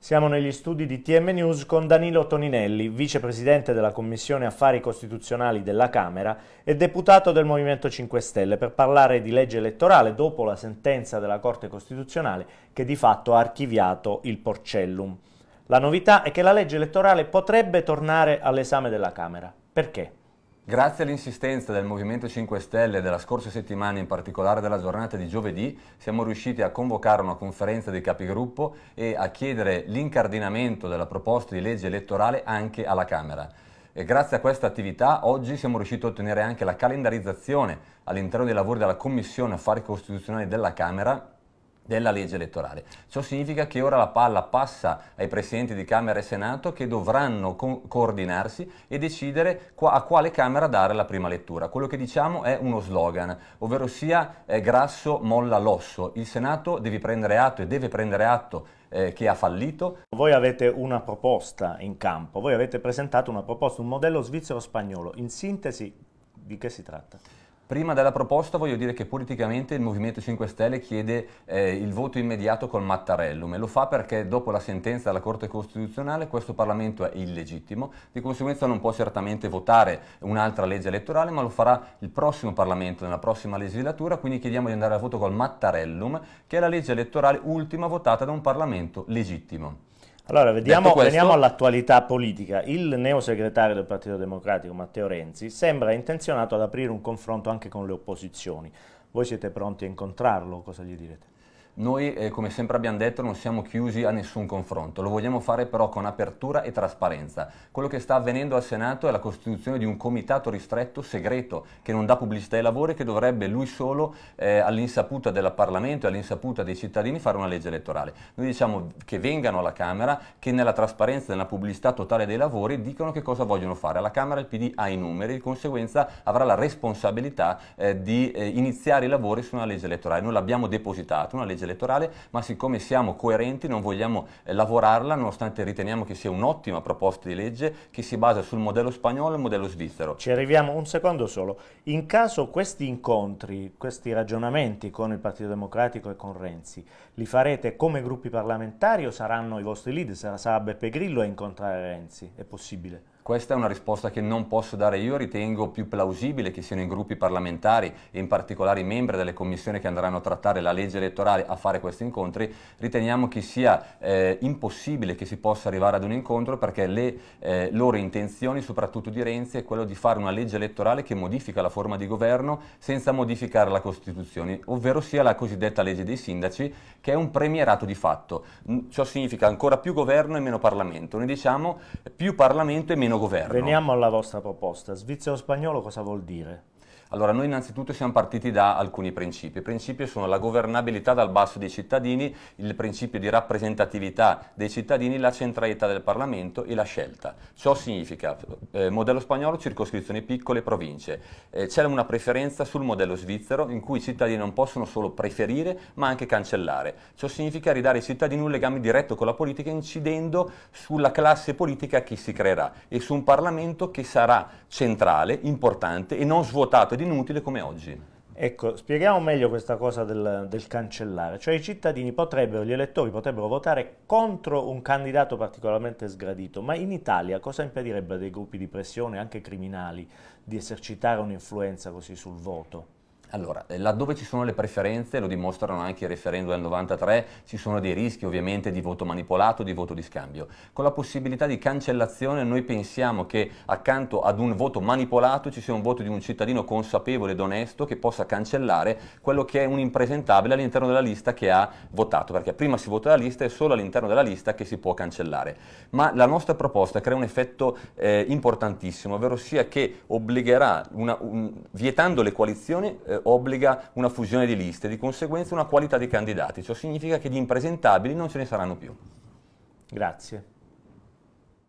Siamo negli studi di TM News con Danilo Toninelli, vicepresidente della Commissione Affari Costituzionali della Camera e deputato del Movimento 5 Stelle per parlare di legge elettorale dopo la sentenza della Corte Costituzionale che di fatto ha archiviato il Porcellum. La novità è che la legge elettorale potrebbe tornare all'esame della Camera. Perché? Grazie all'insistenza del Movimento 5 Stelle della scorsa settimana, in particolare della giornata di giovedì, siamo riusciti a convocare una conferenza dei capigruppo e a chiedere l'incardinamento della proposta di legge elettorale anche alla Camera. E grazie a questa attività oggi siamo riusciti a ottenere anche la calendarizzazione all'interno dei lavori della Commissione Affari Costituzionali della Camera della legge elettorale. Ciò significa che ora la palla passa ai presidenti di Camera e Senato che dovranno co coordinarsi e decidere qua a quale Camera dare la prima lettura. Quello che diciamo è uno slogan, ovvero sia eh, grasso molla l'osso. Il Senato deve prendere atto e deve prendere atto eh, che ha fallito. Voi avete una proposta in campo, voi avete presentato una proposta, un modello svizzero-spagnolo. In sintesi di che si tratta? Prima della proposta voglio dire che politicamente il Movimento 5 Stelle chiede eh, il voto immediato col Mattarellum e lo fa perché dopo la sentenza della Corte Costituzionale questo Parlamento è illegittimo, di conseguenza non può certamente votare un'altra legge elettorale ma lo farà il prossimo Parlamento nella prossima legislatura, quindi chiediamo di andare al voto col Mattarellum che è la legge elettorale ultima votata da un Parlamento legittimo. Allora, vediamo, questo, veniamo all'attualità politica. Il neo segretario del Partito Democratico, Matteo Renzi, sembra intenzionato ad aprire un confronto anche con le opposizioni. Voi siete pronti a incontrarlo? Cosa gli direte? Noi, eh, come sempre abbiamo detto, non siamo chiusi a nessun confronto, lo vogliamo fare però con apertura e trasparenza. Quello che sta avvenendo al Senato è la costituzione di un comitato ristretto, segreto, che non dà pubblicità ai lavori, che dovrebbe lui solo, eh, all'insaputa del Parlamento e all'insaputa dei cittadini, fare una legge elettorale. Noi diciamo che vengano alla Camera, che nella trasparenza e nella pubblicità totale dei lavori dicono che cosa vogliono fare. Alla Camera il PD ha i numeri, di conseguenza avrà la responsabilità eh, di eh, iniziare i lavori su una legge elettorale. Noi l'abbiamo depositata, una legge elettorale elettorale, ma siccome siamo coerenti non vogliamo eh, lavorarla, nonostante riteniamo che sia un'ottima proposta di legge che si basa sul modello spagnolo e il modello svizzero. Ci arriviamo un secondo solo. In caso questi incontri, questi ragionamenti con il Partito Democratico e con Renzi, li farete come gruppi parlamentari o saranno i vostri leader? Sarà, sarà Beppe Grillo a incontrare Renzi? È possibile? Questa è una risposta che non posso dare io, ritengo più plausibile che siano i gruppi parlamentari e in particolare i membri delle commissioni che andranno a trattare la legge elettorale a fare questi incontri, riteniamo che sia eh, impossibile che si possa arrivare ad un incontro perché le eh, loro intenzioni, soprattutto di Renzi, è quello di fare una legge elettorale che modifica la forma di governo senza modificare la Costituzione, ovvero sia la cosiddetta legge dei sindaci, che è un premierato di fatto. Ciò significa ancora più governo e meno Parlamento. Noi diciamo più Parlamento e meno governo. Veniamo alla vostra proposta. Svizzero-spagnolo cosa vuol dire? Allora, noi innanzitutto siamo partiti da alcuni principi. I principi sono la governabilità dal basso dei cittadini, il principio di rappresentatività dei cittadini, la centralità del Parlamento e la scelta. Ciò significa eh, modello spagnolo, circoscrizioni piccole, province. Eh, C'è una preferenza sul modello svizzero in cui i cittadini non possono solo preferire ma anche cancellare. Ciò significa ridare ai cittadini un legame diretto con la politica incidendo sulla classe politica che si creerà e su un Parlamento che sarà centrale, importante e non svuotato ed inutile come oggi. Ecco, spieghiamo meglio questa cosa del, del, cancellare, cioè i cittadini potrebbero, gli elettori potrebbero votare contro un candidato particolarmente sgradito, ma in Italia cosa impedirebbe a dei gruppi di pressione, anche criminali, di esercitare un'influenza così sul voto? Allora, eh, laddove ci sono le preferenze, lo dimostrano anche i referendum del 93, ci sono dei rischi ovviamente di voto manipolato, di voto di scambio. Con la possibilità di cancellazione noi pensiamo che accanto ad un voto manipolato ci sia un voto di un cittadino consapevole ed onesto che possa cancellare quello che è un impresentabile all'interno della lista che ha votato, perché prima si vota la lista e solo all'interno della lista che si può cancellare. Ma la nostra proposta crea un effetto eh, importantissimo, ovvero sia che obbligherà, una, un, vietando le coalizioni, eh, eh, obbliga una fusione di liste, di conseguenza una qualità dei candidati, ciò significa che di impresentabili non ce ne saranno più. Grazie.